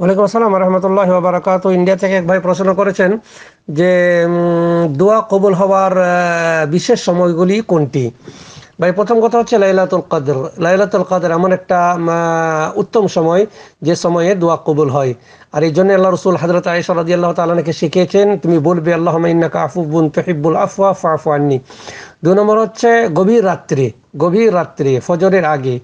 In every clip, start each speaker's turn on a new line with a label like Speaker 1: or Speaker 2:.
Speaker 1: ওয়ালাইকুম আসসালাম রহমতুল্লাহ বারাকাত ইন্ডিয়া থেকে এক ভাই প্রশ্ন করেছেন যে দোয়া কবুল হওয়ার বিশেষ সময়গুলি কোনটি ভাই প্রথম কথা হচ্ছে লাইলাতুল কাদের লাইলাতুল কাদের এমন একটা উত্তম সময় যে সময়ে দোয়া কবুল হয় আর এই জন্য আল্লাহ রসুল হাজরত আয়েশা রাজি আল্লাহ তালাকে শিখিয়েছেন তুমি বলবে আল্লাহ ইন্নাকা আফুবুন তহিবুল আফু আফু আননি দু নম্বর হচ্ছে গভীর রাত্রি গভীর রাত্রি ফজরের আগে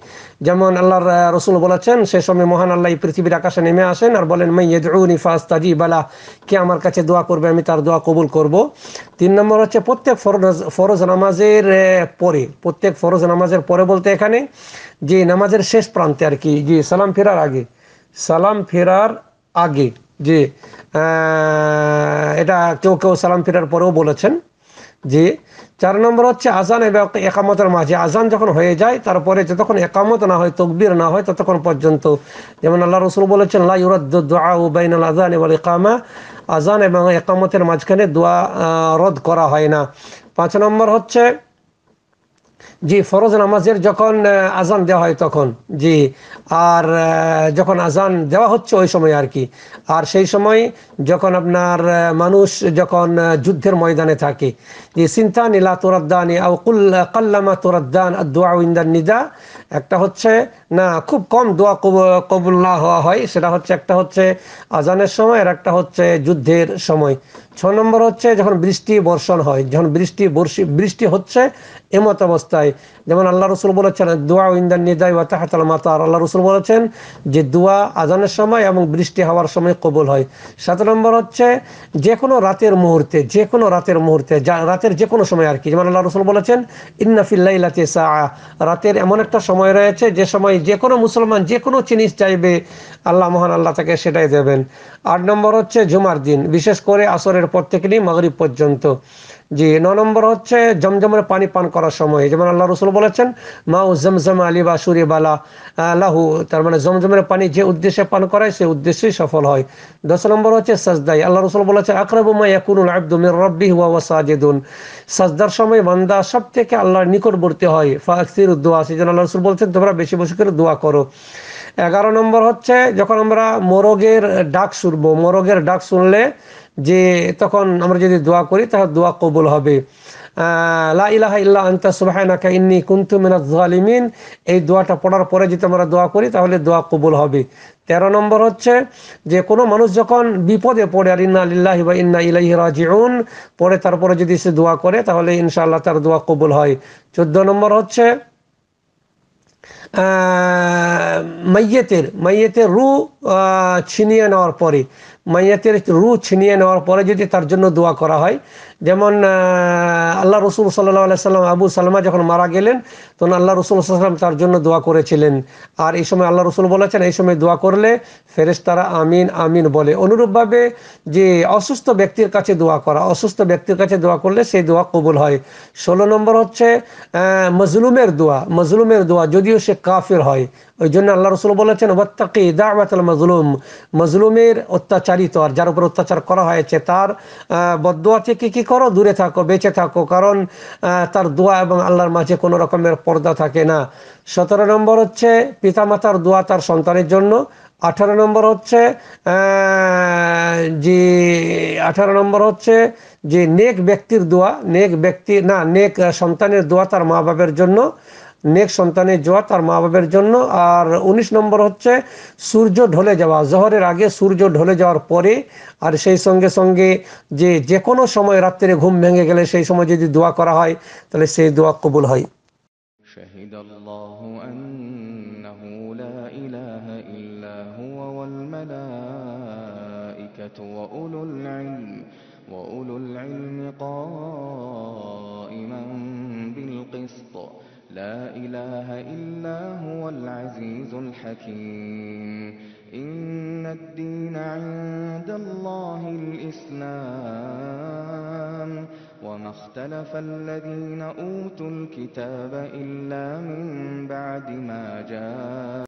Speaker 1: যেমন আল্লাহর রসুল বলেছেন সে সময় মহান আল্লাহ পৃথিবীর আকাশে নেমে আসেন আর বলেন মাই ইয়েদি ফাস্তাজি বালা কে আমার কাছে দোয়া করবে আমি তার দোয়া কবুল করব তিন নম্বর হচ্ছে প্রত্যেক ফরজ ফরজ নামাজের পরে প্রত্যেক ফরজ নামাজের পরে বলতে এখানে যে নামাজের শেষ প্রান্তে আর কি যে সালাম ফেরার আগে সালাম ফেরার আগে যে এটা কেউ কেউ সালাম ফেরার পরেও বলেছেন যে চার নম্বর হচ্ছে আজান এবং একামতের মাঝে আজান যখন হয়ে যায় তারপরে যতক্ষণ একামত না হয় তকবির না হয় ততক্ষণ পর্যন্ত যেমন আল্লাহ রসুল বলেছেন লাইউরাদ্দাউবাইনাল আজান এবং একামা আজান এবং একামতের মাঝখানে দোয়া রদ করা হয় না পাঁচ নম্বর হচ্ছে জি ফরজ নামাজের যখন আজান দেওয়া হয় তখন জি আর যখন আজান দেওয়া হচ্ছে ওই সময় আর কি আর সেই সময় যখন আপনার মানুষ যখন যুদ্ধের ময়দানে থাকে যে সিন্তা নীলা তোরাদ্দানি আউ কাল্লামা তোরাদ্দান দোয়া ইন্দান নিদা একটা হচ্ছে না খুব কম দোয়া কবুল না হওয়া হয় সেটা হচ্ছে একটা হচ্ছে আজানের সময় আর একটা হচ্ছে যুদ্ধের সময় ছ নম্বর হচ্ছে যখন বৃষ্টি বর্ষণ হয় যখন বৃষ্টি বর্ষি বৃষ্টি হচ্ছে এমত অবস্থায় হয় যেমন আল্লাহ রসুল বলেছেন দোয়া ইন্দার নিদাই বা তাহাতাল মাতার আল্লাহ রসুল বলেছেন যে দোয়া আজানের সময় এবং বৃষ্টি হওয়ার সময় কবুল হয় সাত নম্বর হচ্ছে যে কোনো রাতের মুহূর্তে যে কোনো রাতের মুহূর্তে যা রাতের যে কোনো সময় আর কি যেমন আল্লাহ রসুল বলেছেন ইন্নাফিল্লাইলাতে রাতের এমন একটা সময় রয়েছে যে সময় যে কোনো মুসলমান যে কোনো জিনিস চাইবে আল্লাহ মহান আল্লাহ তাকে সেটাই দেবেন আট নম্বর হচ্ছে জুমার দিন বিশেষ করে আসরের পর থেকে নিয়ে মাগরিব পর্যন্ত যে ন নম্বর হচ্ছে জমজমের পানি পান করার সময় যেমন আল্লাহ রসুল বলেছেন মাউ জমজম আলী বা সুরি বালা লাহু তার মানে জমজমের পানি যে উদ্দেশ্যে পান করায় সে উদ্দেশ্যেই সফল হয় দশ নম্বর হচ্ছে সাজদাই আল্লাহ রসুল বলেছেন আকরাবুমা ইয়াকুনুল আব্দু মির রব্বি হুয়া ওয়া সাজেদুন সাজদার সময় বান্দা সব থেকে আল্লাহর নিকটবর্তী হয় ফাকসির দোয়া সেজন্য আল্লাহ রসুল বলছেন তোমরা বেশি বেশি করে দোয়া করো এগারো নম্বর হচ্ছে যখন আমরা মোরগের ডাক শুনবো মোরগের ডাক শুনলে যে তখন আমরা যদি দোয়া করি তাহলে দোয়া কবুল হবে লা ইলাহা ইল্লা আন্তা সুবাহানাকা ইন্নি কুন্তু মিনাজ জালিমিন এই দোয়াটা পড়ার পরে যদি আমরা দোয়া করি তাহলে দোয়া কবুল হবে তেরো নম্বর হচ্ছে যে কোনো মানুষ যখন বিপদে পড়ে আর ইন্না আলিল্লাহি বা ইন্না ইলাহি রাজিউন পরে তারপরে যদি সে দোয়া করে তাহলে ইনশাআল্লাহ তার দোয়া কবুল হয় চোদ্দ নম্বর হচ্ছে মাইয়েতের মাইয়েতের রু ছিনিয়ে নেওয়ার পরে মাইয়াতের রু ছিনিয়ে নেওয়ার পরে যদি তার জন্য দোয়া করা হয় যেমন আল্লাহ রসুল সাল্লাহ আলাইসাল্লাম আবু সালমা যখন মারা গেলেন তখন আল্লাহ রসুল সাল্লাম তার জন্য দোয়া করেছিলেন আর এই সময় আল্লাহ রসুল বলেছেন এই সময় দোয়া করলে ফেরেশতারা আমিন আমিন বলে অনুরূপভাবে যে অসুস্থ ব্যক্তির কাছে দোয়া করা অসুস্থ ব্যক্তির কাছে দোয়া করলে সেই দোয়া কবুল হয় ষোলো নম্বর হচ্ছে মজলুমের দোয়া মজলুমের দোয়া যদিও সে কাফের হয় ওই জন্য আল্লাহ রসুল বলেছেন ওত্তাকি দাওয়াত মজলুম মজলুমের অত্যাচার নির্যাতিত আর যার উপর অত্যাচার করা হয়েছে তার বদোয়া থেকে কি করো দূরে থাকো বেঁচে থাকো কারণ তার দোয়া এবং আল্লাহর মাঝে কোনো রকমের পর্দা থাকে না সতেরো নম্বর হচ্ছে পিতামাতার দোয়া তার সন্তানের জন্য আঠারো নম্বর হচ্ছে যে আঠারো নম্বর হচ্ছে যে নেক ব্যক্তির দোয়া নেক ব্যক্তি না নেক সন্তানের দোয়া তার মা বাবার জন্য নেক সন্তানের জোয়া তার মা বাবের জন্য আর উনিশ নম্বর হচ্ছে সূর্য ঢলে যাওয়া জহরের আগে সূর্য ঢলে যাওয়ার পরে আর সেই সঙ্গে সঙ্গে যে যে কোনো সময় রাত্রে ঘুম ভেঙে গেলে সেই সময় যদি দোয়া করা হয় তাহলে সেই দোয়া কবুল হয়
Speaker 2: شهد الله لا هو العلم وأولو العلم قائما الْقِسْطِ لا إله إلا هو العزيز الحكيم إن الدين عند الله الإسلام وما اختلف الذين أوتوا الكتاب إلا من بعد ما جاءوا